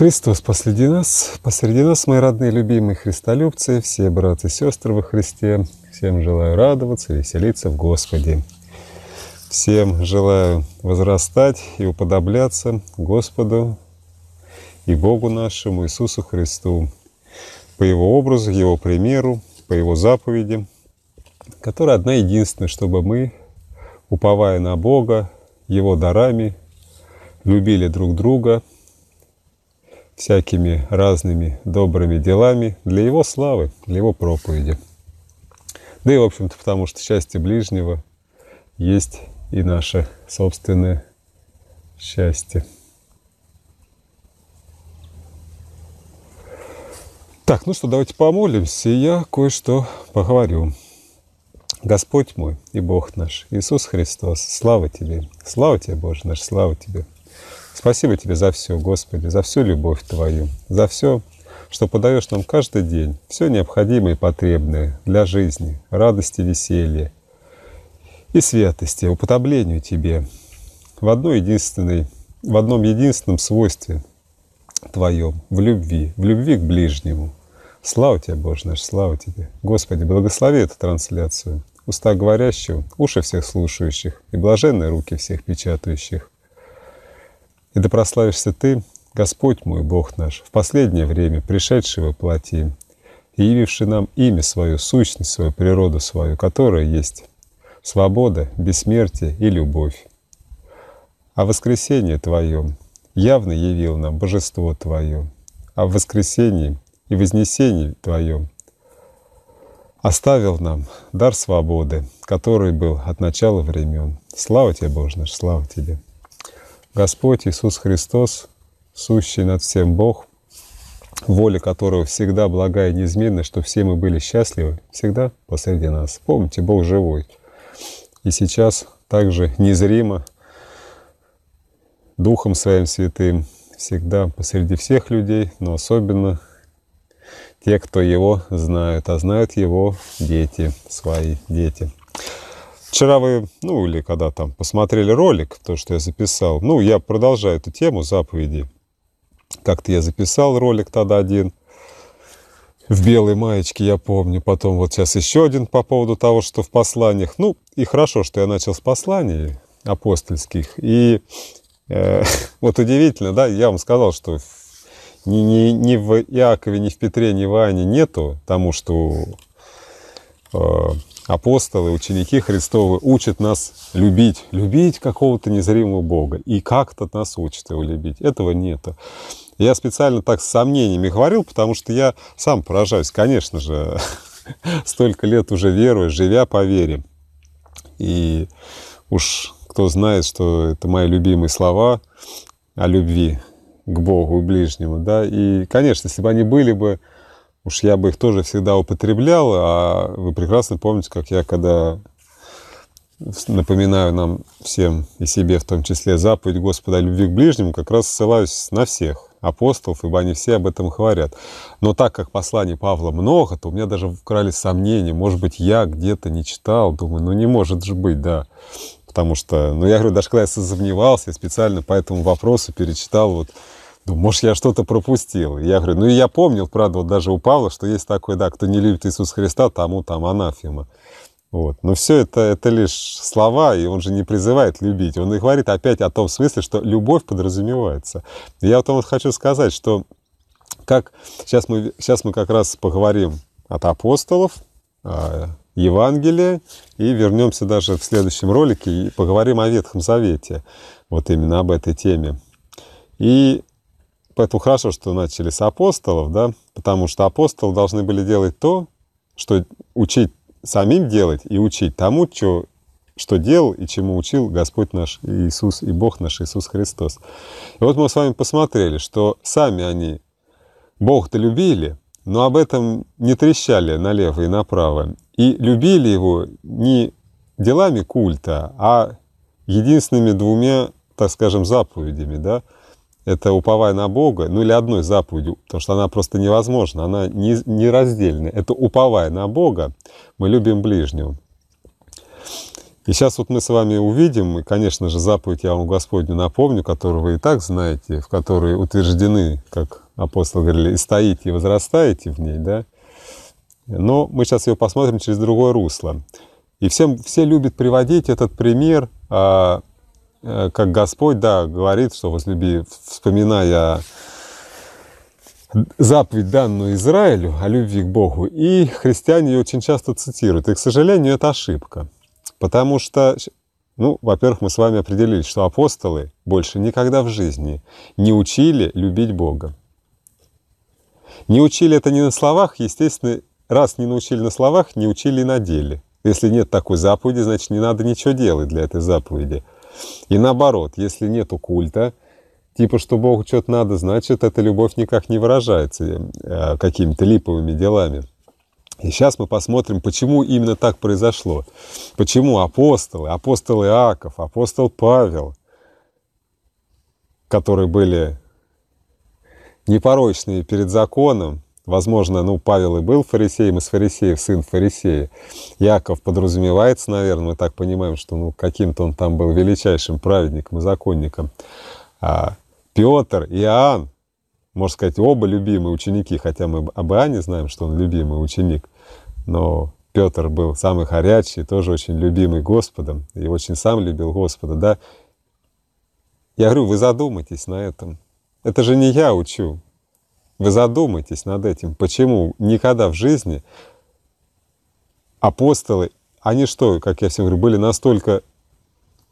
Христос посреди нас, посреди нас, мои родные, любимые христолюбцы, все братья и сестры во Христе, всем желаю радоваться, веселиться в Господе. Всем желаю возрастать и уподобляться Господу и Богу нашему Иисусу Христу, по Его образу, Его примеру, по Его заповеди, которая одна единственная, чтобы мы, уповая на Бога, Его дарами, любили друг друга – всякими разными добрыми делами для его славы, для его проповеди. Да и, в общем-то, потому что счастье ближнего есть и наше собственное счастье. Так, ну что, давайте помолимся, и я кое-что поговорю. Господь мой и Бог наш, Иисус Христос, слава Тебе, слава Тебе, Боже наш, слава Тебе. Спасибо Тебе за все, Господи, за всю любовь Твою, за все, что подаешь нам каждый день, все необходимое и потребное для жизни, радости, веселья и святости, уподоблению Тебе в, одной единственной, в одном единственном свойстве Твоем, в любви, в любви к ближнему. Слава Тебе, Боже наш, слава Тебе. Господи, благослови эту трансляцию. Уста говорящего, уши всех слушающих и блаженные руки всех печатающих. И да прославишься Ты, Господь мой, Бог наш, в последнее время пришедший во плоти и явивший нам имя Свое, сущность Свою, природу Свою, которая есть свобода, бессмертие и любовь. А воскресение Твое явно явил нам Божество Твое, а в воскресении и вознесении Твоем оставил нам дар свободы, который был от начала времен. Слава Тебе, Боже наш, слава Тебе! Господь Иисус Христос, сущий над всем Бог, воля которого всегда благая и неизменна, что все мы были счастливы, всегда посреди нас. Помните, Бог живой. И сейчас также незримо, Духом Своим Святым, всегда посреди всех людей, но особенно те, кто Его знают, а знают Его дети, свои дети. Вчера вы, ну или когда там посмотрели ролик, то, что я записал, ну я продолжаю эту тему заповеди. Как-то я записал ролик тогда один в белой маечке, я помню. Потом вот сейчас еще один по поводу того, что в посланиях. Ну и хорошо, что я начал с посланий апостольских. И э, вот удивительно, да, я вам сказал, что ни, ни, ни в Иакове, ни в Петре, ни в Ане нету тому, что э, апостолы, ученики Христовы учат нас любить, любить какого-то незримого Бога. И как-то нас учат его любить. Этого нету. Я специально так с сомнениями говорил, потому что я сам поражаюсь, конечно же, столько лет уже верую, живя по вере. И уж кто знает, что это мои любимые слова о любви к Богу и ближнему, да, и, конечно, если бы они были бы Уж я бы их тоже всегда употреблял, а вы прекрасно помните, как я, когда напоминаю нам всем и себе в том числе заповедь Господа о любви к ближнему, как раз ссылаюсь на всех апостолов, ибо они все об этом говорят. Но так как посланий Павла много, то у меня даже вкрали сомнения, может быть, я где-то не читал, думаю, ну не может же быть, да. Потому что, ну я говорю, даже когда я сомневался, я специально по этому вопросу перечитал вот ну, может, я что-то пропустил. Я говорю, ну и я помнил, правда, вот даже у Павла, что есть такой, да, кто не любит Иисуса Христа, тому там анафема. Вот. Но все это, это лишь слова, и он же не призывает любить. Он и говорит опять о том смысле, что любовь подразумевается. И я вот хочу сказать, что как сейчас мы, сейчас мы как раз поговорим от апостолов, а, Евангелие, и вернемся даже в следующем ролике и поговорим о Ветхом Завете, вот именно об этой теме. И Поэтому хорошо, что начали с апостолов, да, потому что апостолы должны были делать то, что учить самим делать и учить тому, что, что делал и чему учил Господь наш Иисус и Бог наш Иисус Христос. И вот мы с вами посмотрели, что сами они Бог-то любили, но об этом не трещали налево и направо. И любили его не делами культа, а единственными двумя, так скажем, заповедями, да, это уповая на Бога, ну или одной заповедью, потому что она просто невозможна, она не, раздельная. Это уповая на Бога, мы любим ближнего. И сейчас вот мы с вами увидим, и, конечно же, заповедь я вам Господню напомню, которую вы и так знаете, в которой утверждены, как апостолы говорили, и стоите, и возрастаете в ней, да? Но мы сейчас ее посмотрим через другое русло. И всем, все любят приводить этот пример а, Э, как Господь, да, говорит, что возлюби, вспоминая заповедь, данную Израилю о любви к Богу, и христиане ее очень часто цитируют. И, к сожалению, это ошибка. Потому что, ну, во-первых, мы с вами определились, что апостолы больше никогда в жизни не учили любить Бога. Не учили это не на словах, естественно, раз не научили на словах, не учили и на деле. Если нет такой заповеди, значит, не надо ничего делать для этой заповеди – и наоборот, если нету культа, типа, что Богу что-то надо, значит, эта любовь никак не выражается э, какими-то липовыми делами. И сейчас мы посмотрим, почему именно так произошло. Почему апостолы, апостол Иаков, апостол Павел, которые были непорочные перед законом, Возможно, ну, Павел и был фарисеем, из фарисеев сын фарисея. Яков подразумевается, наверное, мы так понимаем, что ну, каким-то он там был величайшим праведником и законником. А Петр, Иоанн, можно сказать, оба любимые ученики, хотя мы об Иоанне знаем, что он любимый ученик, но Петр был самый горячий, тоже очень любимый Господом, и очень сам любил Господа, да. Я говорю, вы задумайтесь на этом. Это же не я учу, вы задумайтесь над этим, почему никогда в жизни апостолы, они что, как я всем говорю, были настолько,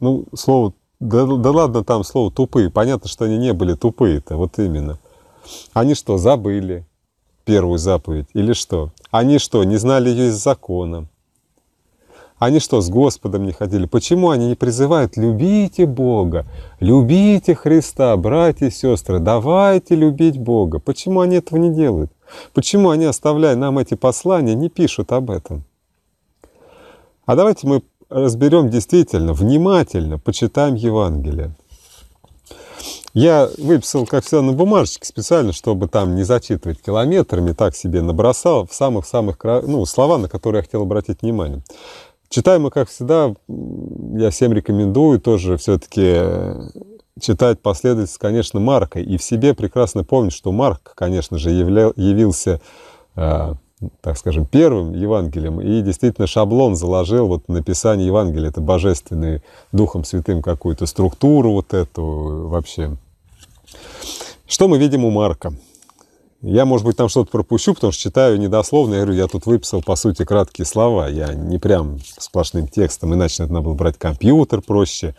ну, слово, да, да ладно там слово тупые, понятно, что они не были тупые-то, вот именно. Они что, забыли первую заповедь или что? Они что, не знали ее из закона? Они что, с Господом не ходили? Почему они не призывают «любите Бога», «любите Христа, братья и сестры, давайте любить Бога»? Почему они этого не делают? Почему они, оставляя нам эти послания, не пишут об этом? А давайте мы разберем действительно, внимательно почитаем Евангелие. Я выписал, как всегда, на бумажечке специально, чтобы там не зачитывать километрами, так себе набросал в самых-самых ну, слова, на которые я хотел обратить внимание мы, как всегда, я всем рекомендую тоже все-таки э, читать последовательность, конечно, Марка. И в себе прекрасно помнить, что Марк, конечно же, явля... явился, э, так скажем, первым Евангелием. И действительно шаблон заложил вот написание Евангелия. Это божественный Духом Святым какую-то структуру вот эту э, вообще. Что мы видим у Марка? Я, может быть, там что-то пропущу, потому что читаю недословно. Я говорю, я тут выписал, по сути, краткие слова. Я не прям сплошным текстом, иначе надо было брать компьютер проще.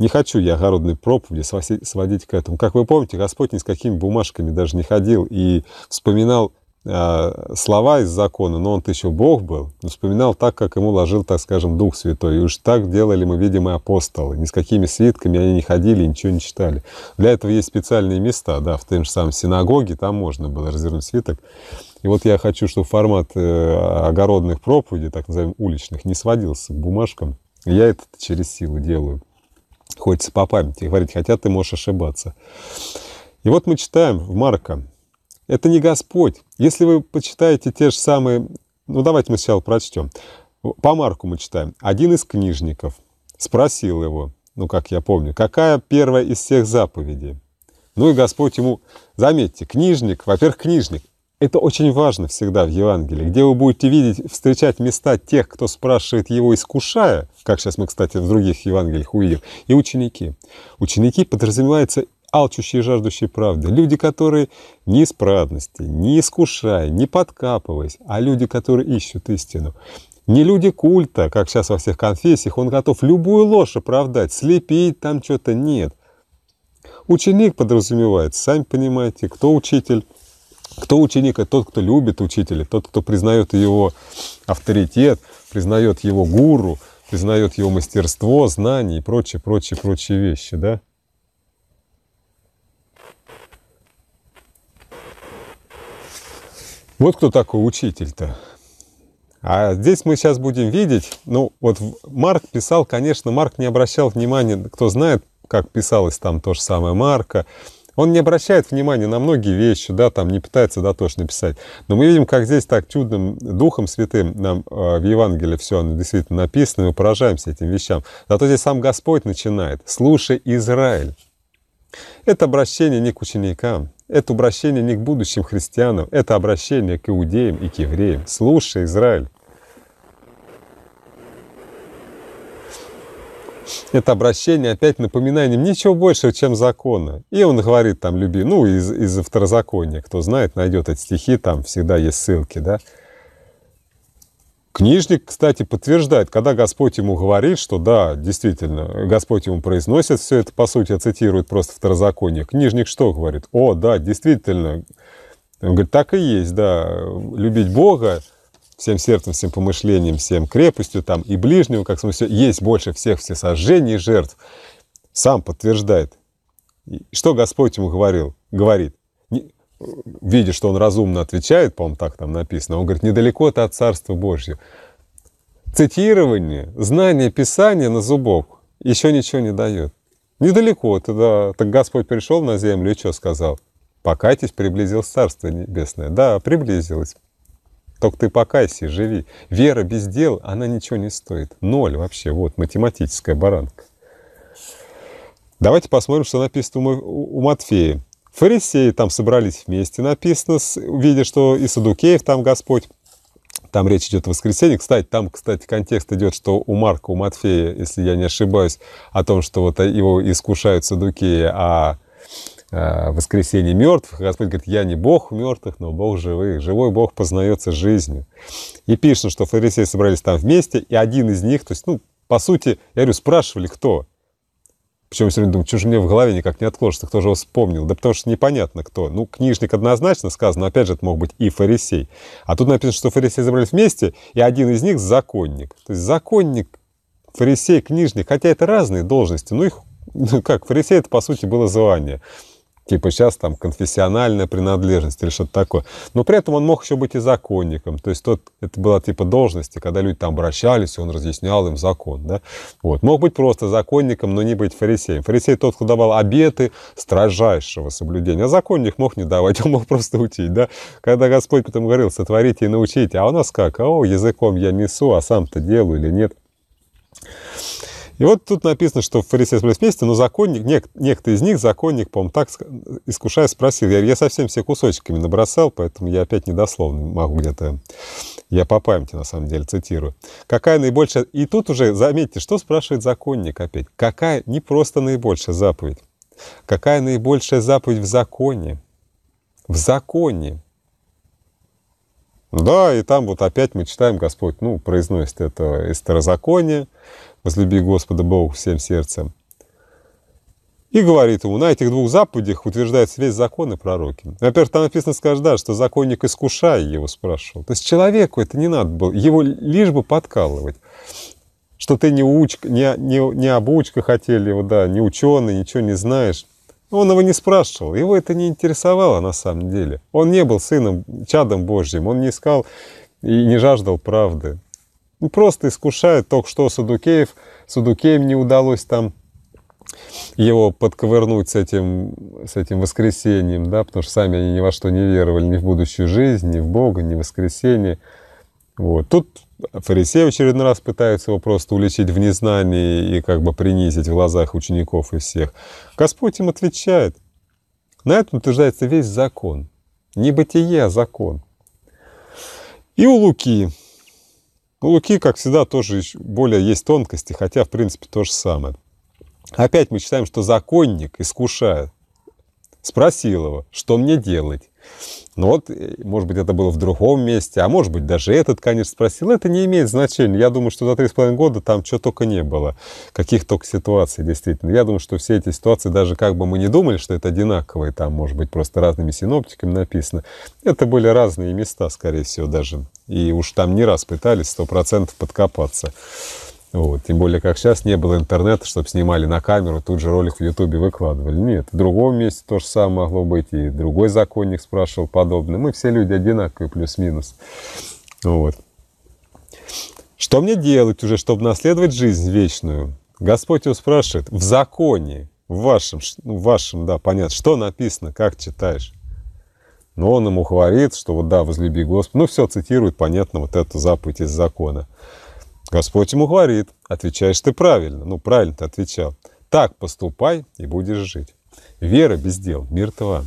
Не хочу я огородной проповеди сводить к этому. Как вы помните, Господь ни с какими бумажками даже не ходил и вспоминал Э, слова из закона, но он-то еще Бог был, вспоминал так, как ему ложил, так скажем, Дух Святой. И уж так делали мы, видимо, и апостолы. Ни с какими свитками они не ходили, ничего не читали. Для этого есть специальные места, да, в том же самом синагоге, там можно было развернуть свиток. И вот я хочу, чтобы формат э, огородных проповедей, так называемых уличных, не сводился к бумажкам. Я это через силу делаю. Хочется по памяти говорить, хотя ты можешь ошибаться. И вот мы читаем в Марка, это не Господь. Если вы почитаете те же самые... Ну, давайте мы сначала прочтем. По Марку мы читаем. Один из книжников спросил его, ну, как я помню, какая первая из всех заповедей? Ну и Господь ему, заметьте, книжник, во-первых, книжник, это очень важно всегда в Евангелии, где вы будете видеть, встречать места тех, кто спрашивает его, искушая, как сейчас мы, кстати, в других Евангелиях увидим, и ученики. Ученики подразумевается алчущие и жаждущие правды, люди, которые не из исправности, не искушая, не подкапываясь, а люди, которые ищут истину. Не люди культа, как сейчас во всех конфессиях, он готов любую ложь оправдать, слепить там что-то, нет. Ученик подразумевает, сами понимаете, кто учитель, кто ученик, это тот, кто любит учителя, тот, кто признает его авторитет, признает его гуру, признает его мастерство, знания и прочие, прочие, прочие вещи, да? Вот кто такой учитель-то. А здесь мы сейчас будем видеть, ну вот Марк писал, конечно, Марк не обращал внимания, кто знает, как писалось там то же самое Марка, он не обращает внимания на многие вещи, да, там не пытается дотошно писать. Но мы видим, как здесь так чудным Духом Святым нам э, в Евангелии все оно действительно написано, и мы поражаемся этим вещам. Зато здесь сам Господь начинает. «Слушай, Израиль». Это обращение не к ученикам, это обращение не к будущим христианам, это обращение к иудеям и к евреям. Слушай, Израиль. Это обращение опять напоминанием ничего большего, чем закона. И он говорит там, люби, ну, из, из второзакония, кто знает, найдет эти стихи, там всегда есть ссылки, да. Книжник, кстати, подтверждает, когда Господь ему говорит, что да, действительно, Господь ему произносит все это, по сути, а цитирует просто второзаконие. Книжник что говорит? О, да, действительно. Он говорит, так и есть, да, любить Бога всем сердцем, всем помышлением, всем крепостью там и ближнего, как смысле, есть больше всех всесожжений и жертв. Сам подтверждает. Что Господь ему говорил? Говорит, видя, что он разумно отвечает, по-моему, так там написано, он говорит, недалеко это от Царства Божьего. Цитирование, знание Писания на зубок еще ничего не дает. Недалеко, тогда так Господь пришел на землю и что сказал? Покайтесь, приблизилось Царство Небесное. Да, приблизилось. Только ты покайся, живи. Вера без дел, она ничего не стоит. Ноль вообще, вот, математическая баранка. Давайте посмотрим, что написано у Матфея. Фарисеи там собрались вместе, написано, видя, что и Садукеев там Господь. Там речь идет о воскресенье. Кстати, там, кстати, контекст идет, что у Марка, у Матфея, если я не ошибаюсь, о том, что вот его искушают Садукеи, а, а воскресенье мертвых. Господь говорит, я не Бог мертвых, но Бог живых. Живой Бог познается жизнью. И пишут, что фарисеи собрались там вместе, и один из них, то есть, ну, по сути, я говорю, спрашивали, кто? Причем все время думаю, что же мне в голове никак не отложится, кто же его вспомнил? Да потому что непонятно кто. Ну, книжник однозначно сказано, опять же, это мог быть и фарисей. А тут написано, что фарисеи забрались вместе, и один из них законник. То есть законник, фарисей, книжник, хотя это разные должности, ну их, ну как, фарисей это по сути было звание типа сейчас там конфессиональная принадлежность или что-то такое. Но при этом он мог еще быть и законником. То есть тот, это была типа должности, когда люди там обращались, он разъяснял им закон. Да? Вот. Мог быть просто законником, но не быть фарисеем. Фарисей тот, кто давал обеты строжайшего соблюдения. А законник мог не давать, он мог просто учить. Да? Когда Господь потом говорил, сотворите и научите, а у нас как? О, языком я несу, а сам-то делаю или нет. И вот тут написано, что фарисеи собрались вместе, но законник, нек, некто из них, законник, по-моему, так искушая, спросил. Я, я совсем все кусочками набросал, поэтому я опять недословно могу где-то... Я по памяти, на самом деле, цитирую. Какая наибольшая... И тут уже, заметьте, что спрашивает законник опять. Какая не просто наибольшая заповедь. Какая наибольшая заповедь в законе? В законе. Да, и там вот опять мы читаем, Господь, ну, произносит это из старозакония, возлюби Господа Бога всем сердцем. И говорит ему, на этих двух заповедях утверждается весь закон и пророки. Во-первых, там написано, скажешь, да, что законник искушая его спрашивал. То есть человеку это не надо было, его лишь бы подкалывать. Что ты не, уч, не, не, не обучка хотели его, да, не ученый, ничего не знаешь. Он его не спрашивал, его это не интересовало на самом деле. Он не был сыном, чадом Божьим, он не искал и не жаждал правды. Ну, просто искушают. Только что Садукеев, Садукеем не удалось там его подковырнуть с этим, с этим воскресением, да, потому что сами они ни во что не веровали, ни в будущую жизнь, ни в Бога, ни в воскресение. Вот. Тут фарисеи в очередной раз пытаются его просто уличить в незнании и как бы принизить в глазах учеников и всех. Господь им отвечает. На этом утверждается весь закон. Не бытие, а закон. И у Луки у ну, Луки, как всегда, тоже более есть тонкости, хотя, в принципе, то же самое. Опять мы читаем, что законник искушая Спросил его, что мне делать? Ну вот, э, может быть, это было в другом месте, а может быть, даже этот, конечно, спросил. Это не имеет значения. Я думаю, что за три с половиной года там чего только не было, каких только ситуаций, действительно. Я думаю, что все эти ситуации, даже как бы мы не думали, что это одинаковые, там, может быть, просто разными синоптиками написано, это были разные места, скорее всего, даже и уж там не раз пытались сто процентов подкопаться. Вот. Тем более, как сейчас не было интернета, чтобы снимали на камеру, тут же ролик в Ютубе выкладывали. Нет, в другом месте то же самое могло быть. И другой законник спрашивал подобное. Мы все люди одинаковые, плюс-минус. Вот. Что мне делать уже, чтобы наследовать жизнь вечную? Господь его спрашивает, в законе, в вашем, ну, в вашем, да, понятно, что написано, как читаешь? Но он ему говорит, что вот да, возлюби Господа. Ну, все цитирует, понятно, вот эту заповедь из закона. Господь ему говорит, отвечаешь ты правильно. Ну, правильно ты отвечал. Так поступай и будешь жить. Вера без дел, мир твоя.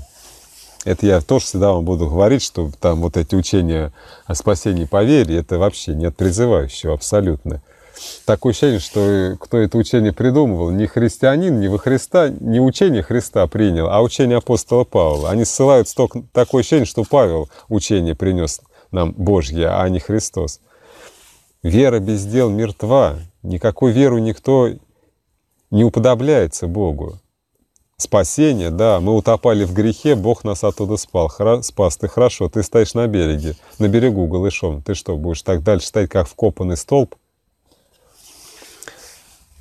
Это я тоже всегда вам буду говорить, что там вот эти учения о спасении по вере, это вообще не призывающего абсолютно такое ощущение, что кто это учение придумывал, не христианин, не во Христа, не учение Христа принял, а учение апостола Павла. Они ссылают столько, такое ощущение, что Павел учение принес нам Божье, а не Христос. Вера без дел мертва. Никакую веру никто не уподобляется Богу. Спасение, да, мы утопали в грехе, Бог нас оттуда спал. Хра, спас, ты хорошо, ты стоишь на береге, на берегу голышом. Ты что, будешь так дальше стоять, как вкопанный столб?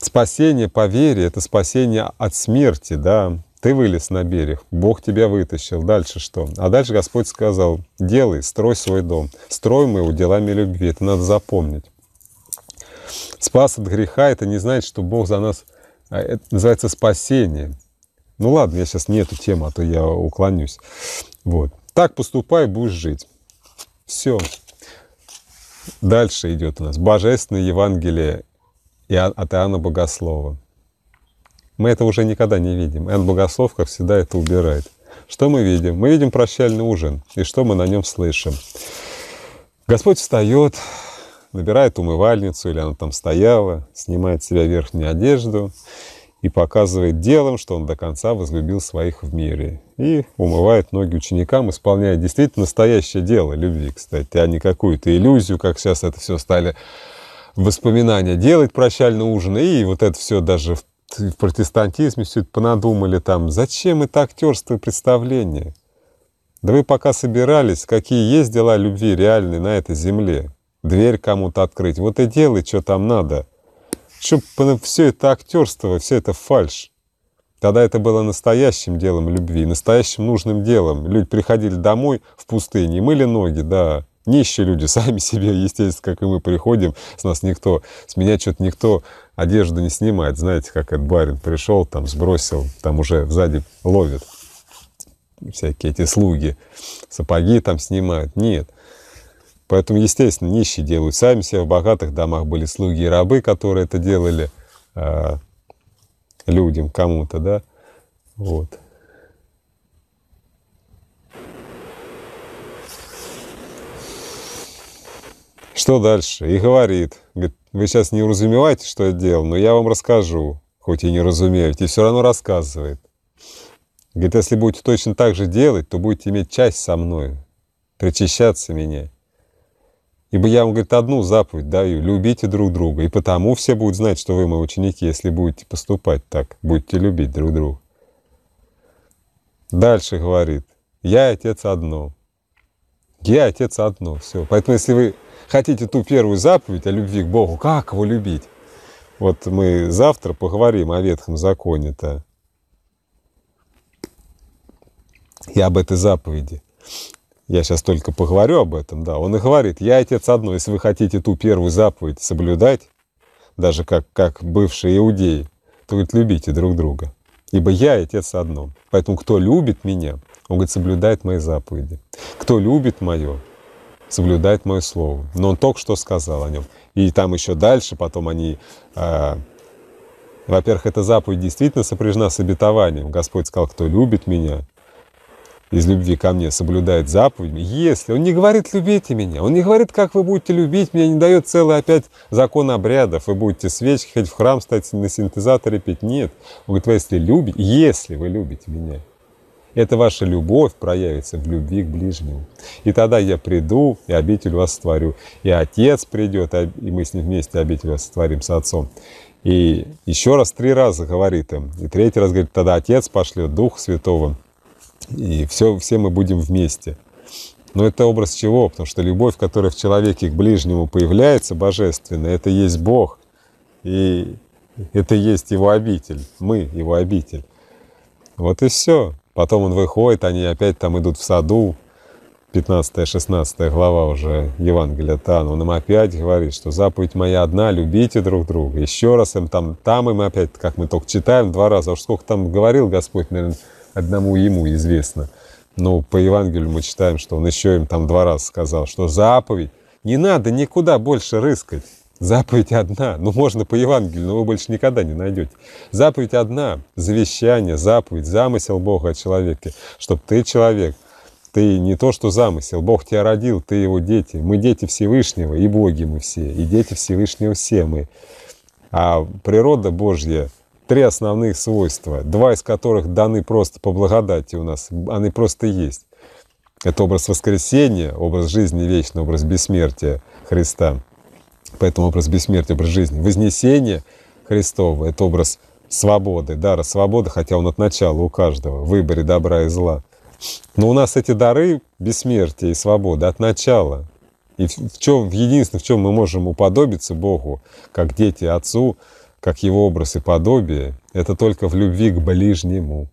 спасение по вере — это спасение от смерти, да. Ты вылез на берег, Бог тебя вытащил. Дальше что? А дальше Господь сказал, делай, строй свой дом. строй Строим его делами любви. Это надо запомнить. Спас от греха — это не значит, что Бог за нас... А, это называется спасение. Ну ладно, я сейчас не эту тему, а то я уклонюсь. Вот. Так поступай, будешь жить. Все. Дальше идет у нас. Божественное Евангелие и от Иоанна Богослова. Мы это уже никогда не видим. Иоанн Богослов, как всегда, это убирает. Что мы видим? Мы видим прощальный ужин, и что мы на нем слышим. Господь встает, набирает умывальницу, или она там стояла, снимает с себя верхнюю одежду и показывает делом, что он до конца возлюбил своих в мире. И умывает ноги ученикам, исполняя действительно настоящее дело любви, кстати, а не какую-то иллюзию, как сейчас это все стали воспоминания, делать прощальный ужин, и вот это все даже в, в протестантизме все это понадумали там. Зачем это актерство и представление? Да вы пока собирались, какие есть дела любви реальные на этой земле. Дверь кому-то открыть. Вот и делай, что там надо. Чтоб все это актерство, все это фальш. Тогда это было настоящим делом любви, настоящим нужным делом. Люди приходили домой в пустыне, мыли ноги, да, Нищие люди, сами себе, естественно, как и мы приходим, с нас никто, с меня что-то никто одежду не снимает. Знаете, как этот барин пришел, там сбросил, там уже сзади ловят всякие эти слуги, сапоги там снимают. Нет. Поэтому, естественно, нищие делают сами себе. В богатых домах были слуги и рабы, которые это делали э, людям, кому-то, да. Вот. что дальше? И говорит, говорит, вы сейчас не разумеваете, что я делал, но я вам расскажу, хоть и не разумеете, и все равно рассказывает. Говорит, если будете точно так же делать, то будете иметь часть со мной, причащаться меня. Ибо я вам, говорит, одну заповедь даю, любите друг друга, и потому все будут знать, что вы мои ученики, если будете поступать так, будете любить друг друга. Дальше говорит, я отец одно, я Отец одно, все. Поэтому если вы хотите ту первую заповедь о любви к Богу, как его любить? Вот мы завтра поговорим о Ветхом Законе-то. И об этой заповеди. Я сейчас только поговорю об этом, да. Он и говорит, я отец одно, если вы хотите ту первую заповедь соблюдать, даже как, как бывшие иудеи, то говорит, любите друг друга. Ибо я отец одно. Поэтому кто любит меня, он говорит, соблюдает мои заповеди. Кто любит мое, соблюдает мое слово. Но он только что сказал о нем. И там еще дальше потом они... Э, во-первых, эта заповедь действительно сопряжена с обетованием. Господь сказал, кто любит меня, из любви ко мне соблюдает заповедь, если он не говорит «любите меня», он не говорит, как вы будете любить меня, не дает целый опять закон обрядов, вы будете свечки хоть в храм стать на синтезаторе петь. нет. Он говорит, если любите, если вы любите меня, это ваша любовь проявится в любви к ближнему. И тогда я приду и обитель вас створю. И Отец придет, а, и мы с ним вместе обитель вас створим с Отцом. И еще раз три раза говорит им. И третий раз говорит, тогда Отец пошлет Дух Святого. И все, все мы будем вместе. Но это образ чего? Потому что любовь, которая в человеке к ближнему появляется, божественная, это есть Бог. И это есть Его обитель. Мы Его обитель. Вот и все. Потом он выходит, они опять там идут в саду, 15-16 глава уже Евангелия Тану, он им опять говорит, что заповедь моя одна, любите друг друга. Еще раз им там, там им опять, как мы только читаем, два раза, а уж сколько там говорил Господь, наверное, одному ему известно. Но по Евангелию мы читаем, что он еще им там два раза сказал, что заповедь, не надо никуда больше рыскать. Заповедь одна, ну можно по Евангелию, но вы больше никогда не найдете. Заповедь одна, завещание, заповедь, замысел Бога о человеке, чтобы ты человек, ты не то что замысел, Бог тебя родил, ты его дети, мы дети Всевышнего, и боги мы все, и дети Всевышнего все мы. А природа Божья – три основных свойства, два из которых даны просто по благодати у нас, они просто есть. Это образ воскресения, образ жизни вечного, образ бессмертия Христа – Поэтому образ бессмертия, образ жизни. Вознесение Христово — это образ свободы, дара свободы, хотя он от начала у каждого, в выборе добра и зла. Но у нас эти дары бессмертия и свободы от начала. И в чем, в единственном, в чем мы можем уподобиться Богу, как дети Отцу, как Его образ и подобие, это только в любви к ближнему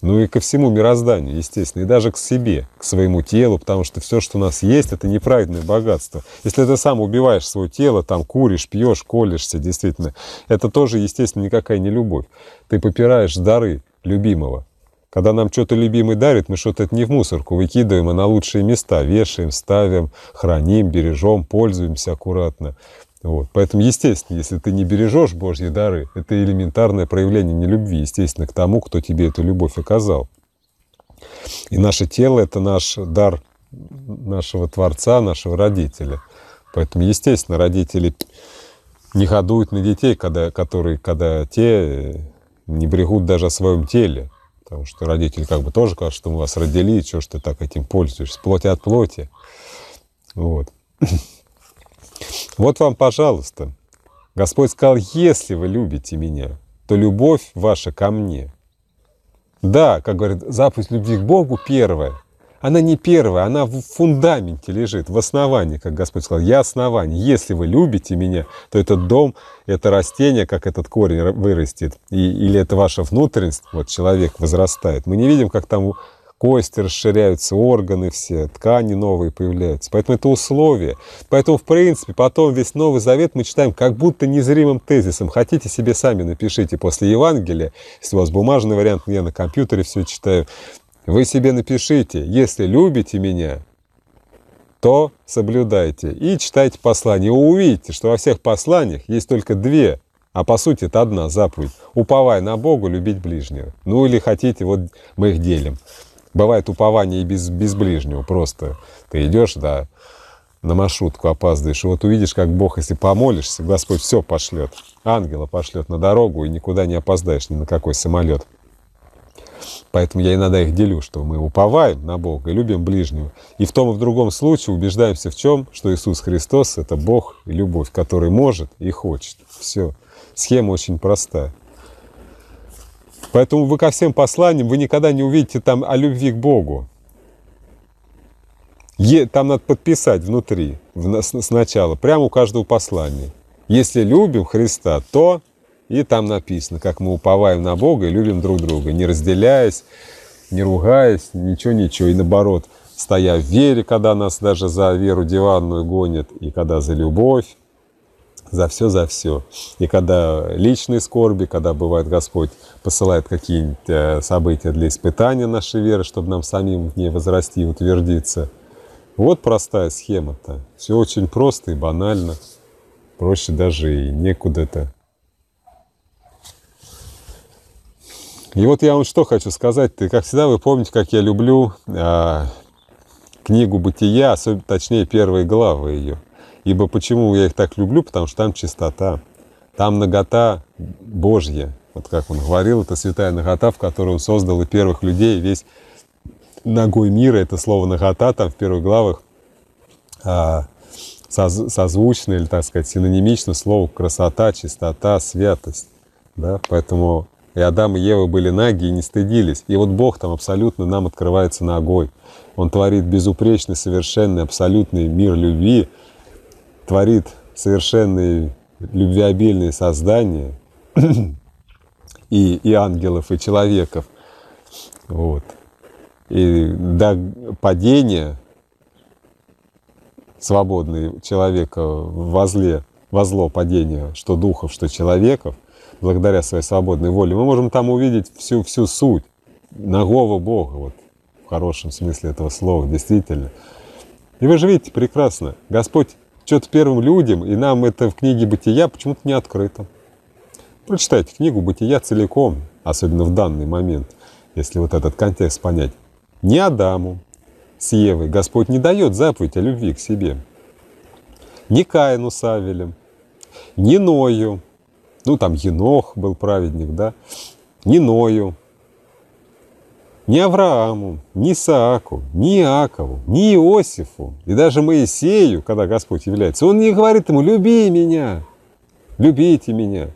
ну и ко всему мирозданию, естественно, и даже к себе, к своему телу, потому что все, что у нас есть, это неправедное богатство. Если ты сам убиваешь свое тело, там куришь, пьешь, колешься, действительно, это тоже, естественно, никакая не любовь. Ты попираешь дары любимого. Когда нам что-то любимый дарит, мы что-то это не в мусорку выкидываем, а на лучшие места вешаем, ставим, храним, бережем, пользуемся аккуратно. Вот. Поэтому, естественно, если ты не бережешь Божьи дары, это элементарное проявление нелюбви, естественно, к тому, кто тебе эту любовь оказал. И наше тело – это наш дар нашего Творца, нашего Родителя. Поэтому, естественно, родители не ходуют на детей, когда, которые, когда те не брегут даже о своем теле. Потому что родители как бы тоже говорят, что мы вас родили, и что ж ты так этим пользуешься, плоть от плоти. Вот. Вот вам, пожалуйста. Господь сказал, если вы любите меня, то любовь ваша ко мне. Да, как говорит, заповедь любви к Богу первая. Она не первая, она в фундаменте лежит, в основании, как Господь сказал. Я основание. Если вы любите меня, то этот дом, это растение, как этот корень вырастет, и, или это ваша внутренность, вот человек возрастает. Мы не видим, как там кости расширяются, органы все, ткани новые появляются. Поэтому это условие. Поэтому, в принципе, потом весь Новый Завет мы читаем как будто незримым тезисом. Хотите себе сами напишите после Евангелия, если у вас бумажный вариант, я на компьютере все читаю. Вы себе напишите, если любите меня, то соблюдайте и читайте послание. Вы увидите, что во всех посланиях есть только две а по сути это одна заповедь. Уповай на Бога, любить ближнего. Ну или хотите, вот мы их делим. Бывает упование и без, без ближнего просто. Ты идешь, да, на маршрутку опаздываешь, и вот увидишь, как Бог, если помолишься, Господь все пошлет. Ангела пошлет на дорогу, и никуда не опоздаешь, ни на какой самолет. Поэтому я иногда их делю, что мы уповаем на Бога любим ближнего. И в том и в другом случае убеждаемся в чем? Что Иисус Христос – это Бог и любовь, который может и хочет. Все. Схема очень простая. Поэтому вы ко всем посланиям, вы никогда не увидите там о любви к Богу. Е, там надо подписать внутри, в, сначала, прямо у каждого послания. Если любим Христа, то и там написано, как мы уповаем на Бога и любим друг друга, не разделяясь, не ругаясь, ничего-ничего. И наоборот, стоя в вере, когда нас даже за веру диванную гонят, и когда за любовь, за все, за все. И когда личные скорби, когда бывает Господь посылает какие-нибудь э, события для испытания нашей веры, чтобы нам самим в ней возрасти и утвердиться. Вот простая схема-то. Все очень просто и банально. Проще даже и некуда-то. И вот я вам что хочу сказать. Ты, как всегда, вы помните, как я люблю а, книгу «Бытия», особенно, точнее, первые главы ее. Ибо почему я их так люблю? Потому что там чистота, там нагота Божья. Вот как он говорил, это святая нагота, в которой он создал и первых людей, весь ногой мира. Это слово нагота там в первых главах а, созвучно или, так сказать, синонимично слову красота, чистота, святость. Да? Поэтому и Адам, и Ева были наги и не стыдились. И вот Бог там абсолютно нам открывается ногой. Он творит безупречный, совершенный, абсолютный мир любви, творит совершенные любвеобильные создания и, и ангелов, и человеков. Вот. И до падения свободный человека во зле, во зло падения, что духов, что человеков, благодаря своей свободной воле, мы можем там увидеть всю, всю суть нагого Бога, вот в хорошем смысле этого слова, действительно. И вы же видите прекрасно, Господь что-то первым людям, и нам это в книге «Бытия» почему-то не открыто. Прочитайте книгу «Бытия» целиком, особенно в данный момент, если вот этот контекст понять. Не Адаму с Евой Господь не дает заповедь о любви к себе. Не Каину с Авелем, не Ною, ну там Енох был праведник, да, не Ною, ни Аврааму, ни Сааку, ни Иакову, ни Иосифу, и даже Моисею, когда Господь является, Он не говорит ему, люби меня, любите меня.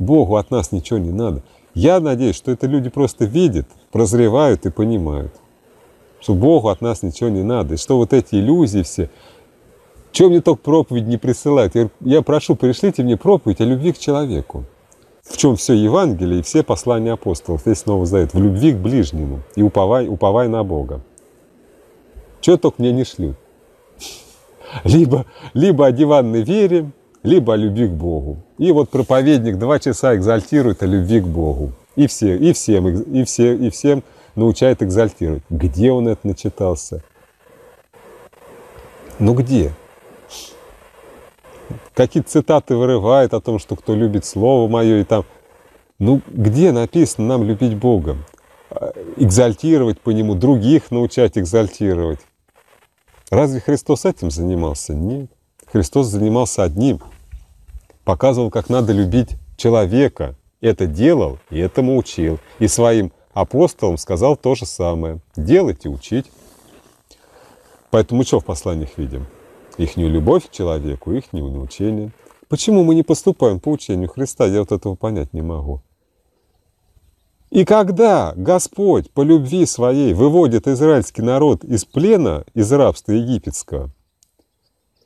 Богу от нас ничего не надо. Я надеюсь, что это люди просто видят, прозревают и понимают, что Богу от нас ничего не надо, и что вот эти иллюзии все, чем мне только проповедь не присылают. Я, я прошу, пришлите мне проповедь о любви к человеку в чем все Евангелие и все послания апостолов, здесь снова задает, в любви к ближнему и уповай, уповай на Бога. Чего только мне не шлют. Либо, либо о диванной вере, либо о любви к Богу. И вот проповедник два часа экзальтирует о любви к Богу. И, все, и, всем, и, все, и всем научает экзальтировать. Где он это начитался? Ну где? какие-то цитаты вырывает о том, что кто любит слово мое и там. Ну, где написано нам любить Бога? А, экзальтировать по нему, других научать экзальтировать. Разве Христос этим занимался? Нет. Христос занимался одним. Показывал, как надо любить человека. Это делал и этому учил. И своим апостолам сказал то же самое. Делать и учить. Поэтому что в посланиях видим? их любовь к человеку, их неучение. Почему мы не поступаем по учению Христа, я вот этого понять не могу. И когда Господь по любви своей выводит израильский народ из плена, из рабства египетского,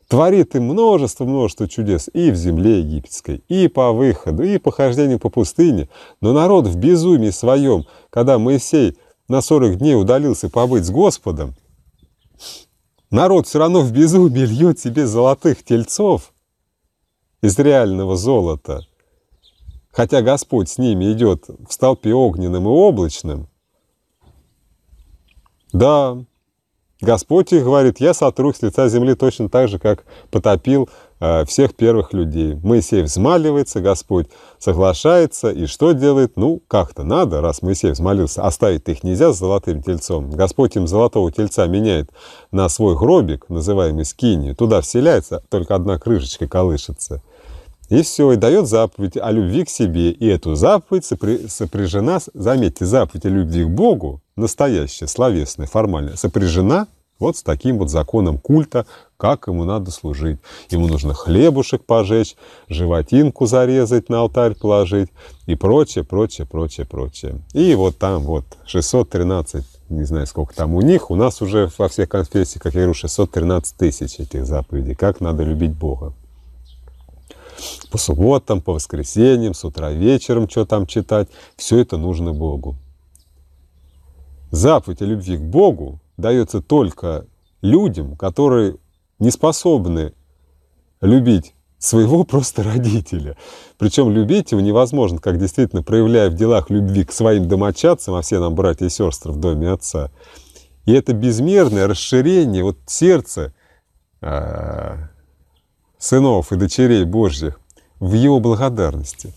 творит им множество-множество чудес и в земле египетской, и по выходу, и по хождению по пустыне, но народ в безумии своем, когда Моисей на 40 дней удалился побыть с Господом, Народ все равно в безумии льет тебе золотых тельцов из реального золота. Хотя Господь с ними идет в столпе огненным и облачным. Да, Господь их говорит, я сотру с лица земли точно так же, как потопил э, всех первых людей. Моисей взмаливается, Господь соглашается, и что делает? Ну, как-то надо, раз Моисей взмолился, оставить их нельзя с золотым тельцом. Господь им золотого тельца меняет на свой гробик, называемый скинью, туда вселяется, только одна крышечка колышется. И все, и дает заповедь о любви к себе. И эту заповедь сопряжена, заметьте, заповедь о любви к Богу, настоящая, словесная, формальная, сопряжена вот с таким вот законом культа, как ему надо служить. Ему нужно хлебушек пожечь, животинку зарезать, на алтарь положить и прочее, прочее, прочее, прочее. И вот там вот 613, не знаю, сколько там у них, у нас уже во всех конфессиях, как я говорю, 613 тысяч этих заповедей, как надо любить Бога по субботам, по воскресеньям, с утра вечером, что там читать. Все это нужно Богу. Заповедь о любви к Богу дается только людям, которые не способны любить своего просто родителя. Причем любить его невозможно, как действительно проявляя в делах любви к своим домочадцам, а все нам братья и сестры в доме отца. И это безмерное расширение вот сердца, а, сынов и дочерей Божьих в Его благодарности.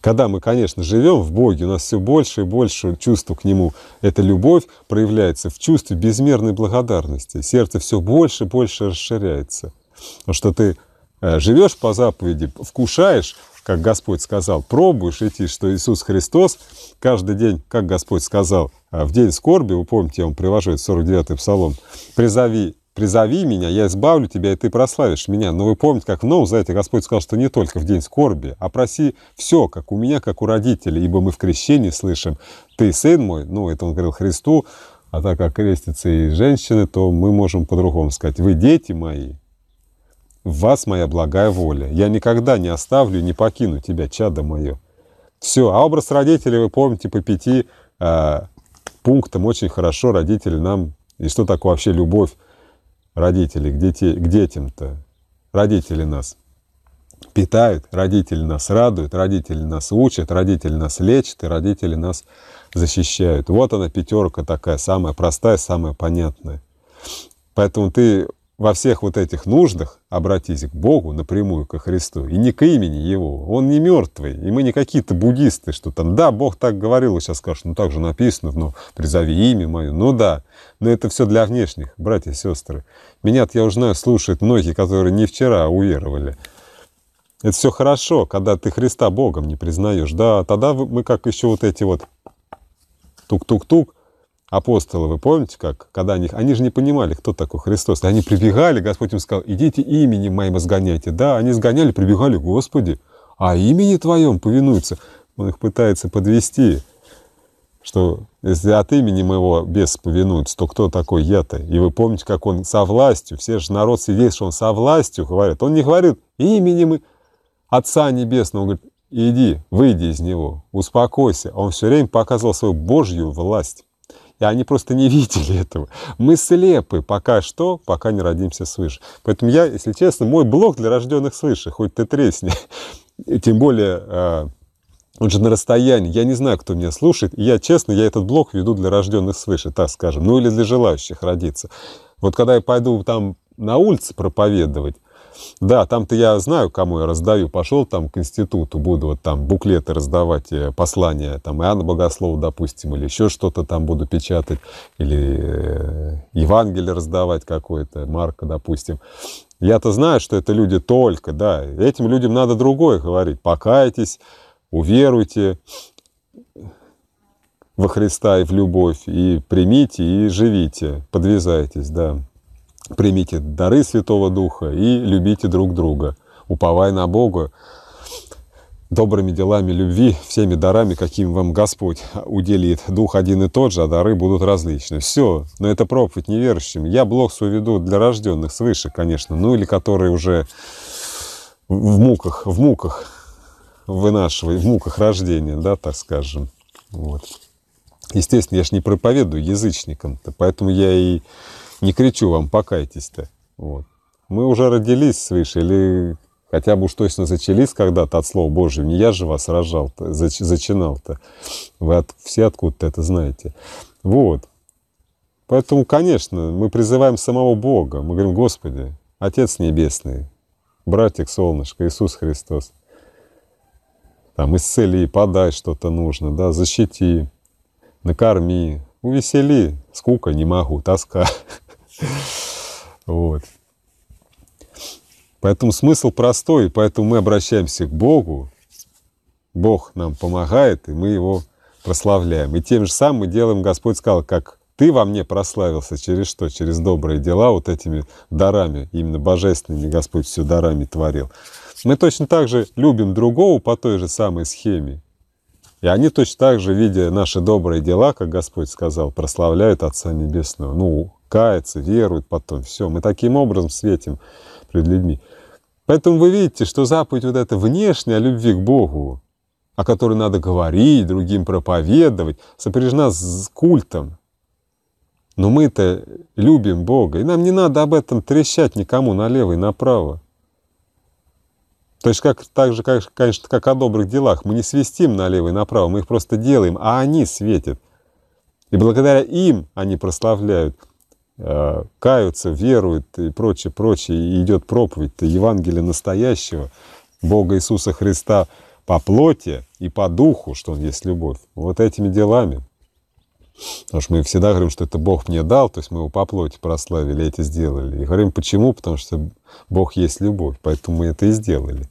Когда мы, конечно, живем в Боге, у нас все больше и больше чувства к Нему. Эта любовь проявляется в чувстве безмерной благодарности. Сердце все больше и больше расширяется. Потому что ты э, живешь по заповеди, вкушаешь, как Господь сказал, пробуешь идти, что Иисус Христос каждый день, как Господь сказал, э, в день скорби, вы помните, я вам привожу, это 49-й псалом, призови призови меня, я избавлю тебя, и ты прославишь меня. Но вы помните, как в Новом Завете Господь сказал, что не только в день скорби, а проси все, как у меня, как у родителей, ибо мы в крещении слышим, ты сын мой, ну, это он говорил Христу, а так как крестятся и женщины, то мы можем по-другому сказать, вы дети мои, в вас моя благая воля. Я никогда не оставлю и не покину тебя, чадо мое. Все, а образ родителей, вы помните, по пяти э, пунктам очень хорошо родители нам, и что такое вообще любовь, родители к, дети, к детям-то? Родители нас питают, родители нас радуют, родители нас учат, родители нас лечат и родители нас защищают. Вот она пятерка такая, самая простая, самая понятная. Поэтому ты во всех вот этих нуждах обратись к Богу напрямую, ко Христу, и не к имени Его. Он не мертвый, и мы не какие-то буддисты, что там, да, Бог так говорил, и сейчас скажешь, ну так же написано, но ну, призови имя мое, ну да. Но это все для внешних, братья и сестры. меня я уже знаю, слушают многие, которые не вчера уверовали. Это все хорошо, когда ты Христа Богом не признаешь. Да, тогда мы как еще вот эти вот тук-тук-тук, апостолы, вы помните, как, когда они, они же не понимали, кто такой Христос. Они прибегали, Господь им сказал, идите именем моим изгоняйте. Да, они сгоняли, прибегали, Господи, а имени Твоем повинуются. Он их пытается подвести, что если от имени моего бес повинуется, то кто такой я-то? И вы помните, как он со властью, все же народ сидит, что он со властью говорит. Он не говорит именем Отца Небесного, он говорит, иди, выйди из него, успокойся. Он все время показывал свою Божью власть. И они просто не видели этого. Мы слепы пока что, пока не родимся свыше. Поэтому я, если честно, мой блог для рожденных свыше, хоть ты тресни. тем более, э, он же на расстоянии. Я не знаю, кто меня слушает. я, честно, я этот блог веду для рожденных свыше, так скажем. Ну или для желающих родиться. Вот когда я пойду там на улице проповедовать, да, там-то я знаю, кому я раздаю. Пошел там к институту, буду вот там буклеты раздавать, э, послания, там Иоанна Богослова, допустим, или еще что-то там буду печатать, или э, Евангелие раздавать какое-то, Марка, допустим. Я-то знаю, что это люди только, да. Этим людям надо другое говорить. Покайтесь, уверуйте во Христа и в любовь, и примите, и живите, подвязайтесь, да примите дары Святого Духа и любите друг друга, Уповай на Бога, добрыми делами любви, всеми дарами, каким вам Господь уделит. Дух один и тот же, а дары будут различны. Все, но это проповедь неверующим. Я блог свой веду для рожденных свыше, конечно, ну или которые уже в муках, в муках вынашивают, в муках рождения, да, так скажем. Вот. Естественно, я же не проповедую язычникам, то поэтому я и не кричу вам, покайтесь-то. Вот. Мы уже родились свыше, или хотя бы уж точно зачались когда-то от Слова Божьего. Не я же вас рожал-то, зач, зачинал-то. Вы от, все откуда-то это знаете. Вот. Поэтому, конечно, мы призываем самого Бога. Мы говорим, Господи, Отец Небесный, братик солнышко, Иисус Христос, там, исцели, подай что-то нужно, да, защити, накорми, увесели, скука не могу, тоска. Вот. Поэтому смысл простой, поэтому мы обращаемся к Богу, Бог нам помогает, и мы Его прославляем. И тем же самым мы делаем, Господь сказал, как ты во мне прославился, через что? Через добрые дела, вот этими дарами, именно божественными Господь все дарами творил. Мы точно так же любим другого по той же самой схеме. И они точно так же, видя наши добрые дела, как Господь сказал, прославляют Отца Небесного. Ну, кается, верует потом. Все, мы таким образом светим перед людьми. Поэтому вы видите, что заповедь вот эта внешняя любви к Богу, о которой надо говорить, другим проповедовать, сопряжена с культом. Но мы-то любим Бога, и нам не надо об этом трещать никому налево и направо. То есть как, так же, как, конечно, как о добрых делах. Мы не свистим налево и направо, мы их просто делаем, а они светят. И благодаря им они прославляют. Э, каются, веруют и прочее, прочее. И идет проповедь Евангелие настоящего, Бога Иисуса Христа по плоти и по духу, что Он есть любовь. Вот этими делами. Потому что мы всегда говорим, что это Бог мне дал, то есть мы его по плоти прославили, эти сделали. И говорим, почему? Потому что Бог есть любовь, поэтому мы это и сделали.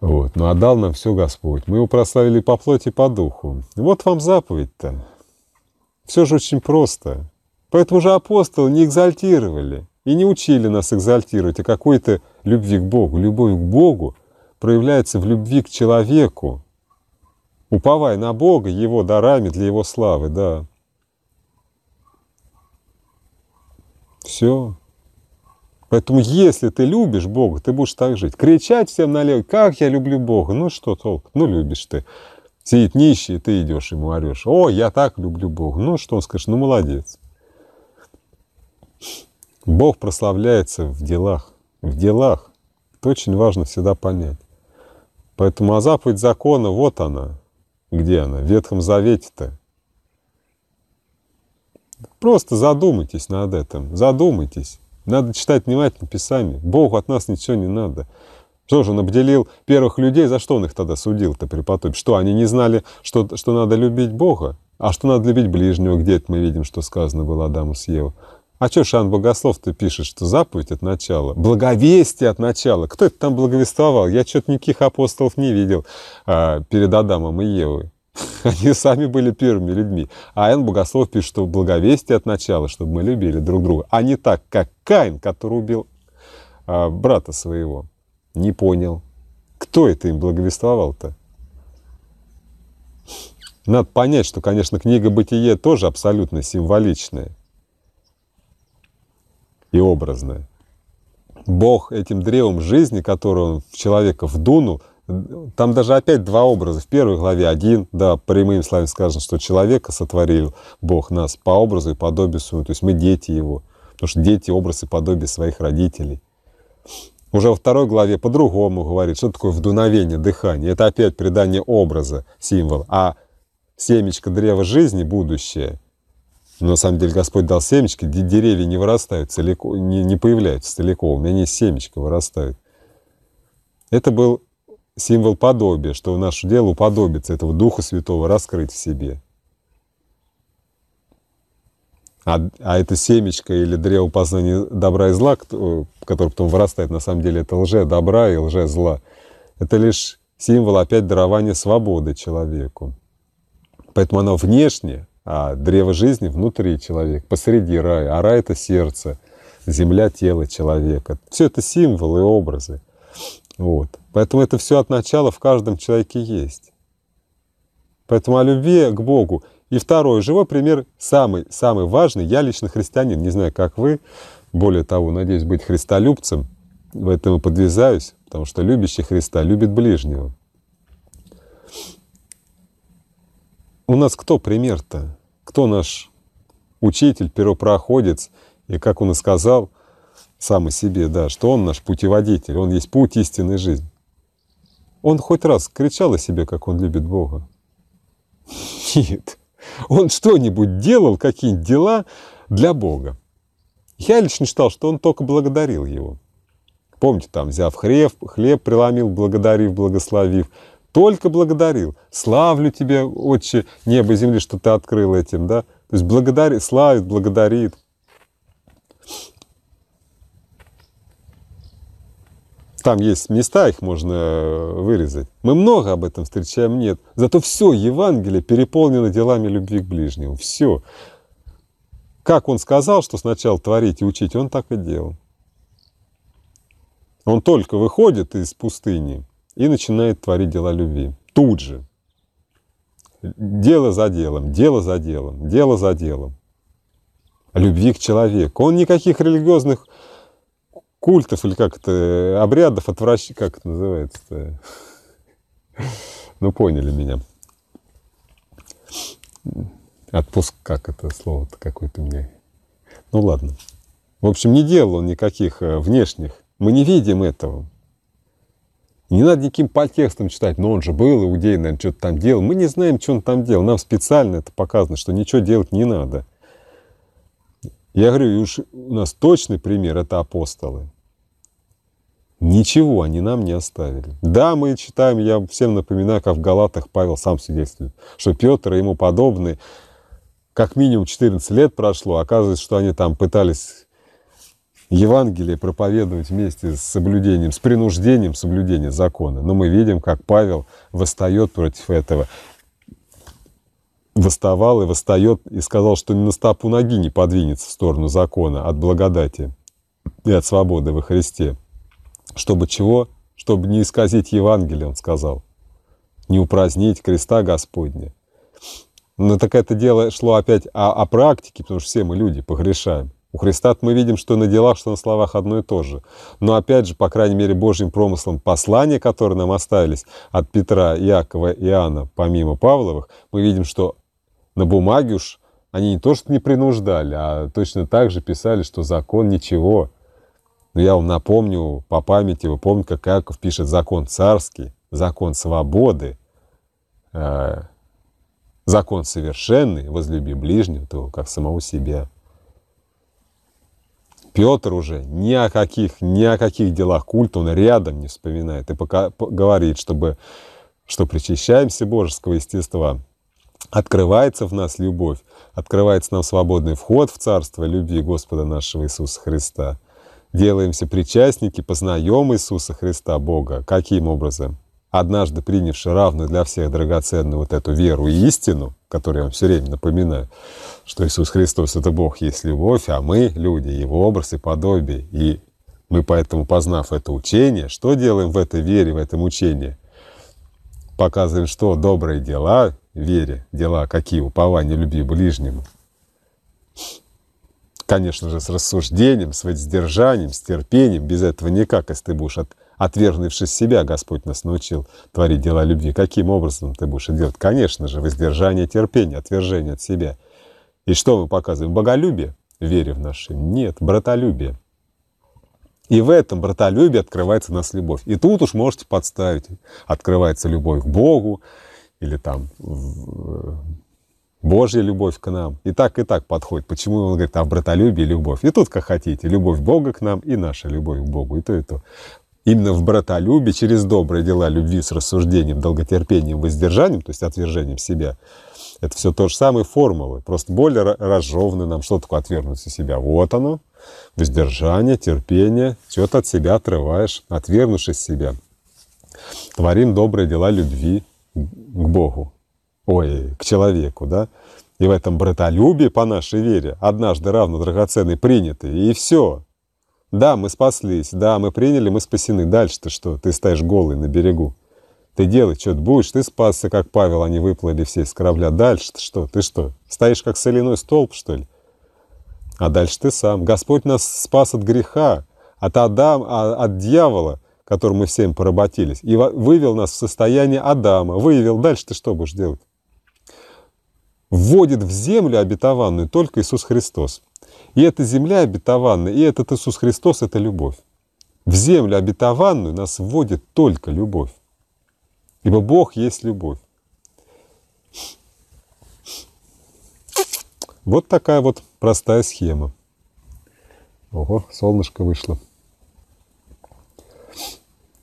Вот. Но ну, отдал а нам все Господь. Мы его прославили по плоти и по духу. вот вам заповедь-то. Все же очень просто. Поэтому же апостолы не экзальтировали и не учили нас экзальтировать, а какой-то любви к Богу. Любовь к Богу проявляется в любви к человеку, уповай на Бога, Его дарами для Его славы, да. Все. Поэтому если ты любишь Бога, ты будешь так жить. Кричать всем налево, как я люблю Бога, ну что толк, ну любишь ты. Сидит нищий, ты идешь ему орешь, о, я так люблю Бога. Ну что он скажет, ну молодец. Бог прославляется в делах. В делах. Это очень важно всегда понять. Поэтому а заповедь закона, вот она. Где она? В Ветхом Завете-то. Просто задумайтесь над этим. Задумайтесь. Надо читать внимательно Писание. Богу от нас ничего не надо. Что же он обделил первых людей, за что он их тогда судил-то при Что, они не знали, что, что надо любить Бога? А что надо любить ближнего? Где это мы видим, что сказано было Адаму с Евой? А что Шан Богослов-то пишет, что заповедь от начала, благовестие от начала? Кто это там благовествовал? Я что-то никаких апостолов не видел а, перед Адамом и Евой. Они сами были первыми людьми. А Н. Богослов пишет, что благовестие от начала, чтобы мы любили друг друга, а не так, как Каин, который убил а, брата своего. Не понял. Кто это им благовествовал-то? Надо понять, что, конечно, книга «Бытие» тоже абсолютно символичная и образное. Бог этим древом жизни, который он в человека вдунул, там даже опять два образа. В первой главе один, да, прямым словами сказано, что человека сотворил Бог нас по образу и подобию своему. То есть мы дети его. Потому что дети — образ и подобие своих родителей. Уже во второй главе по-другому говорит, что такое вдуновение, дыхание. Это опять придание образа, символ, А семечко древа жизни, будущее, ну, на самом деле Господь дал семечки, деревья не вырастают целиком, не, не появляются целиком, у меня есть семечко, вырастают. Это был символ подобия, что наше дело уподобится этого Духа Святого раскрыть в себе. А, а это семечко или древо познания добра и зла, э, которое потом вырастает, на самом деле это лже добра и лже зла. Это лишь символ опять дарования свободы человеку. Поэтому оно внешне а древо жизни внутри человека, посреди рая. А рай — это сердце, земля — тело человека. Все это символы и образы. Вот. Поэтому это все от начала в каждом человеке есть. Поэтому о любви к Богу. И второй живой пример, самый, самый важный. Я лично христианин, не знаю, как вы. Более того, надеюсь быть христолюбцем. В этом и подвязаюсь, потому что любящий Христа любит ближнего. у нас кто пример-то? Кто наш учитель, первопроходец? И как он и сказал сам о себе, да, что он наш путеводитель, он есть путь истинной жизни. Он хоть раз кричал о себе, как он любит Бога? Нет. Он что-нибудь делал, какие-нибудь дела для Бога. Я лично считал, что он только благодарил его. Помните, там, взяв хлеб, хлеб преломил, благодарив, благословив – только благодарил. Славлю тебя, Отче, небо и земли, что ты открыл этим, да? То есть благодарит, славит, благодарит. Там есть места, их можно э, вырезать. Мы много об этом встречаем, нет. Зато все Евангелие переполнено делами любви к ближнему. Все. Как он сказал, что сначала творить и учить, он так и делал. Он только выходит из пустыни – и начинает творить дела любви. Тут же. Дело за делом, дело за делом, дело за делом. Любви к человеку. Он никаких религиозных культов или как то обрядов, отвращ... как это называется-то? Ну, поняли меня. Отпуск, как это слово-то какое-то у меня. Ну, ладно. В общем, не делал он никаких э, внешних. Мы не видим этого не надо никаким подтекстом читать, но «Ну, он же был, иудей, наверное, что-то там делал. Мы не знаем, что он там делал. Нам специально это показано, что ничего делать не надо. Я говорю, и уж у нас точный пример – это апостолы. Ничего они нам не оставили. Да, мы читаем, я всем напоминаю, как в Галатах Павел сам свидетельствует, что Петр и ему подобные, как минимум 14 лет прошло, оказывается, что они там пытались Евангелие проповедовать вместе с соблюдением, с принуждением соблюдения закона. Но мы видим, как Павел восстает против этого. Восставал и восстает и сказал, что ни на стопу ноги не подвинется в сторону закона от благодати и от свободы во Христе. Чтобы чего? Чтобы не исказить Евангелие, он сказал. Не упразднить креста Господня. Но так это дело шло опять о, о практике, потому что все мы люди погрешаем. У Христа мы видим, что на делах, что на словах одно и то же. Но опять же, по крайней мере, Божьим промыслом послания, которые нам остались от Петра, Якова, Иоанна, помимо Павловых, мы видим, что на бумаге уж они не то что не принуждали, а точно так же писали, что закон ничего. Но я вам напомню по памяти, вы помните, как Яков пишет закон царский, закон свободы, э, закон совершенный, возлюби ближнего, то как самого себя. Петр уже ни о каких, ни о каких делах культа он рядом не вспоминает и пока говорит, чтобы, что причащаемся божеского естества, открывается в нас любовь, открывается нам свободный вход в царство любви Господа нашего Иисуса Христа. Делаемся причастники, познаем Иисуса Христа, Бога. Каким образом? однажды принявши равную для всех драгоценную вот эту веру и истину, которую я вам все время напоминаю, что Иисус Христос — это Бог, есть любовь, а мы — люди, Его образ и подобие. И мы поэтому, познав это учение, что делаем в этой вере, в этом учении? Показываем, что добрые дела вере, дела какие, упования, любви ближнему. Конечно же, с рассуждением, с воздержанием, с терпением, без этого никак, если ты будешь от Отвергнувшись себя, Господь нас научил творить дела любви. Каким образом ты будешь это делать? Конечно же, воздержание, терпение, отвержение от себя. И что мы показываем? Боголюбие, вере в наши. Нет, братолюбие. И в этом братолюбии открывается у нас любовь. И тут уж можете подставить. Открывается любовь к Богу или там э, Божья любовь к нам. И так, и так подходит. Почему он говорит, а в братолюбии любовь? И тут как хотите. Любовь Бога к нам и наша любовь к Богу. И то, и то. Именно в братолюбии, через добрые дела любви с рассуждением, долготерпением, воздержанием, то есть отвержением себя, это все то же самое формулы, просто более разжеваны нам. Что такое отвергнуть себя? Вот оно, воздержание, терпение, все ты от себя отрываешь, отвернувшись себя. Творим добрые дела любви к Богу, ой, к человеку, да? И в этом братолюбии по нашей вере однажды равно драгоценный принятый, и все. Да, мы спаслись, да, мы приняли, мы спасены. Дальше-то что? Ты стоишь голый на берегу. Ты делай, что-то будешь, ты спасся, как Павел, они выплыли все из корабля. Дальше-то что? Ты что, стоишь как соляной столб, что ли? А дальше ты сам. Господь нас спас от греха, от Адама, от дьявола, которым мы всем поработились, и вывел нас в состояние Адама. Выявил, дальше ты что будешь делать? Вводит в землю обетованную только Иисус Христос. И эта земля обетованная, и этот Иисус Христос — это любовь. В землю обетованную нас вводит только любовь. Ибо Бог есть любовь. Вот такая вот простая схема. Ого, солнышко вышло.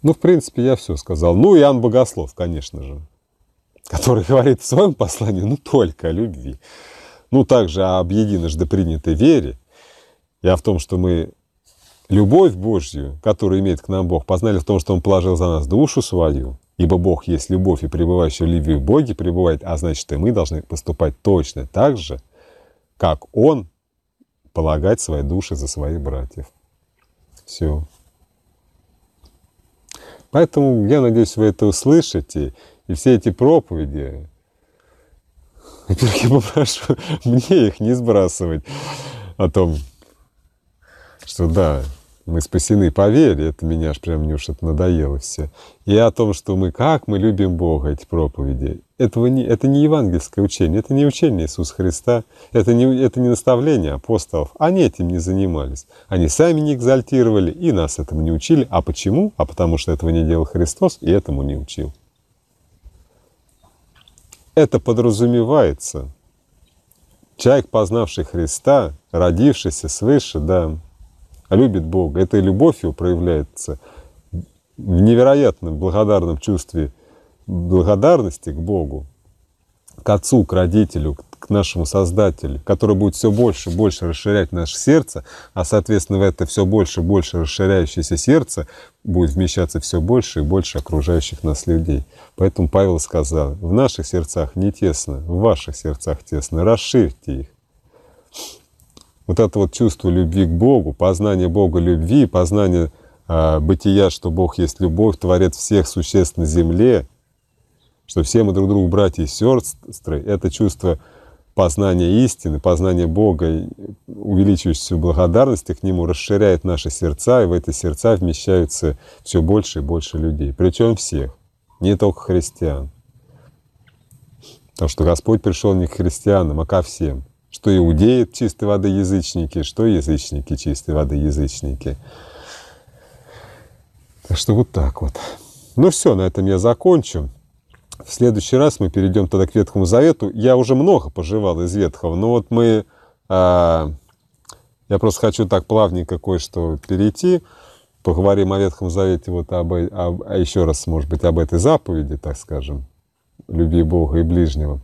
Ну, в принципе, я все сказал. Ну, Иоанн Богослов, конечно же, который говорит в своем послании, ну, только о любви. Ну, также об единожды принятой вере я в том, что мы любовь Божью, которую имеет к нам Бог, познали в том, что Он положил за нас душу свою, ибо Бог есть любовь, и пребывающий в любви в Боге пребывает, а значит, и мы должны поступать точно так же, как Он полагать свои души за своих братьев. Все. Поэтому я надеюсь, вы это услышите, и все эти проповеди, во-первых, я попрошу мне их не сбрасывать о а том, что да, мы спасены, поверь, это меня аж прям, мне уж это надоело все. И о том, что мы, как мы любим Бога, эти проповеди. Этого не, это не евангельское учение, это не учение Иисуса Христа, это не, это не наставление апостолов. Они этим не занимались. Они сами не экзальтировали и нас этому не учили. А почему? А потому что этого не делал Христос и этому не учил. Это подразумевается. Человек, познавший Христа, родившийся свыше, да, любит Бога. Этой любовью проявляется в невероятном благодарном чувстве благодарности к Богу, к Отцу, к родителю, к нашему Создателю, который будет все больше и больше расширять наше сердце, а, соответственно, в это все больше и больше расширяющееся сердце будет вмещаться все больше и больше окружающих нас людей. Поэтому Павел сказал, в наших сердцах не тесно, в ваших сердцах тесно, расширьте их вот это вот чувство любви к Богу, познание Бога любви, познание э, бытия, что Бог есть любовь, творец всех существ на земле, что все мы друг другу братья и сестры, это чувство познания истины, познания Бога, увеличивающейся благодарности к Нему расширяет наши сердца, и в эти сердца вмещаются все больше и больше людей, причем всех, не только христиан. Потому что Господь пришел не к христианам, а ко всем – что иудеи чистой воды язычники, что язычники чистой воды язычники. Так что вот так вот. Ну все, на этом я закончу. В следующий раз мы перейдем тогда к Ветхому Завету. Я уже много пожевал из Ветхого, но вот мы... А, я просто хочу так плавненько кое-что перейти. Поговорим о Ветхом Завете, вот об, об, а еще раз, может быть, об этой заповеди, так скажем, любви Бога и ближнего.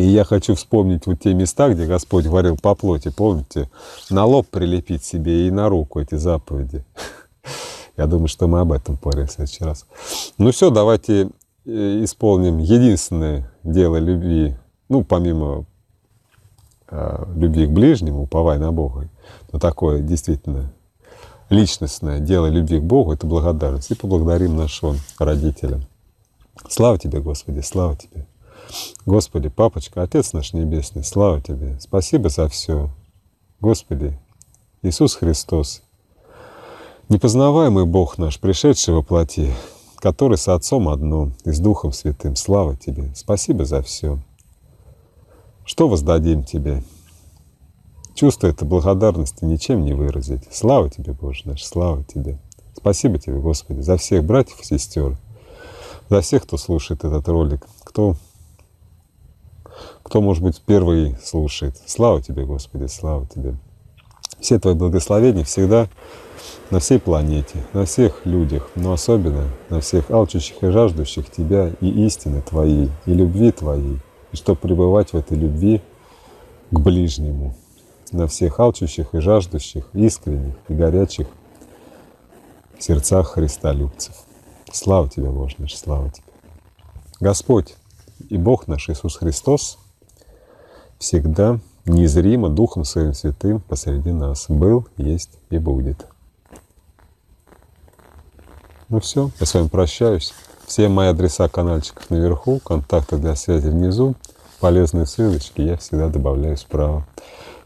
И я хочу вспомнить вот те места, где Господь говорил по плоти, помните, на лоб прилепить себе и на руку эти заповеди. Я думаю, что мы об этом поговорим в следующий раз. Ну все, давайте э, исполним единственное дело любви, ну, помимо э, любви к ближнему, уповай на Бога, но такое действительно личностное дело любви к Богу — это благодарность. И поблагодарим нашего родителя. Слава Тебе, Господи, слава Тебе. Господи, Папочка, Отец наш Небесный, слава Тебе, спасибо за все. Господи, Иисус Христос, непознаваемый Бог наш, пришедший во плоти, который с Отцом одно и с Духом Святым, слава Тебе, спасибо за все. Что воздадим Тебе? Чувство это благодарности ничем не выразить. Слава Тебе, Боже наш, слава Тебе. Спасибо Тебе, Господи, за всех братьев и сестер, за всех, кто слушает этот ролик, кто кто, может быть, первый слушает. Слава Тебе, Господи, слава Тебе. Все Твои благословения всегда на всей планете, на всех людях, но особенно на всех алчущих и жаждущих Тебя и истины Твоей, и любви Твоей, и чтобы пребывать в этой любви к ближнему, на всех алчущих и жаждущих, искренних и горячих сердцах христолюбцев. Слава Тебе, Боже наш, слава Тебе. Господь и Бог наш Иисус Христос всегда незримо Духом Своим Святым посреди нас. Был, есть и будет. Ну все, я с вами прощаюсь. Все мои адреса каналчиков наверху, контакты для связи внизу, полезные ссылочки я всегда добавляю справа.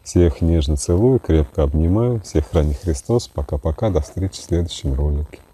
Всех нежно целую, крепко обнимаю. Всех храни Христос. Пока-пока. До встречи в следующем ролике.